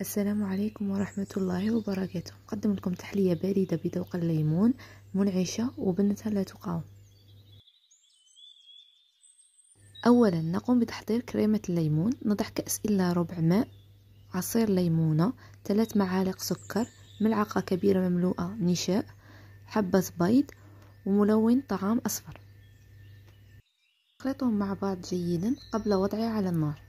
السلام عليكم ورحمة الله وبركاته نقدم لكم تحلية باردة بذوق الليمون منعشة وبنتها لا تقاوم أولا نقوم بتحضير كريمة الليمون نضع كأس إلا ربع ماء عصير ليمونة ثلاث معالق سكر ملعقة كبيرة مملوءة نشاء حبة بيض وملون طعام أصفر نخلطهم مع بعض جيدا قبل وضعه على النار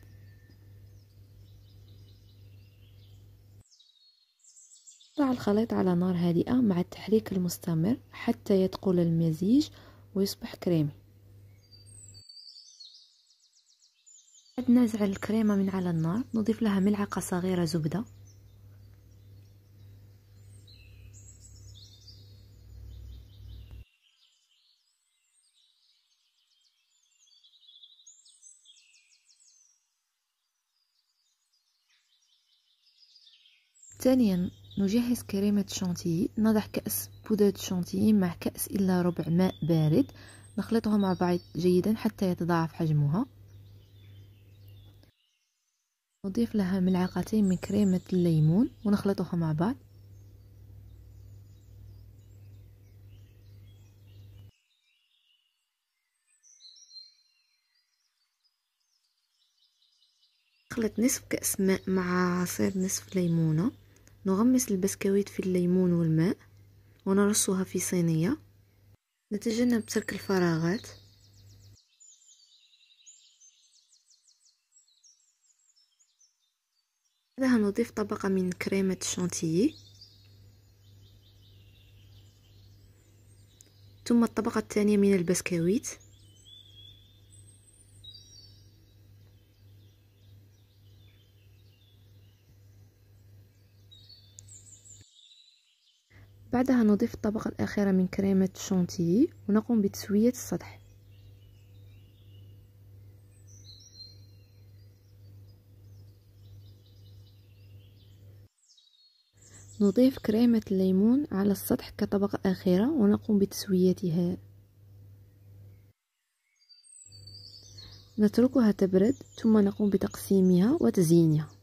رش الخليط على نار هادئة مع التحريك المستمر حتى يدخل المزيج ويصبح كريمي بعد نزع الكريمة من على النار نضيف لها ملعقة صغيرة زبدة ثانيا نجهز كريمة شانتي نضع كأس بودرة شانتي مع كأس إلا ربع ماء بارد نخلطها مع بعض جيدا حتى يتضاعف حجمها نضيف لها ملعقتين من كريمة الليمون ونخلطها مع بعض نخلط نصف كأس ماء مع عصير نصف ليمونة نغمس البسكويت في الليمون والماء ونرصها في صينية نتجنب ترك الفراغات بعدها نضيف طبقة من كريمة شانتيي ثم الطبقة الثانية من البسكويت بعدها نضيف الطبقة الأخيرة من كريمة شونتيي ونقوم بتسوية السطح نضيف كريمة الليمون على السطح كطبقة أخيرة ونقوم بتسويتها نتركها تبرد ثم نقوم بتقسيمها وتزيينها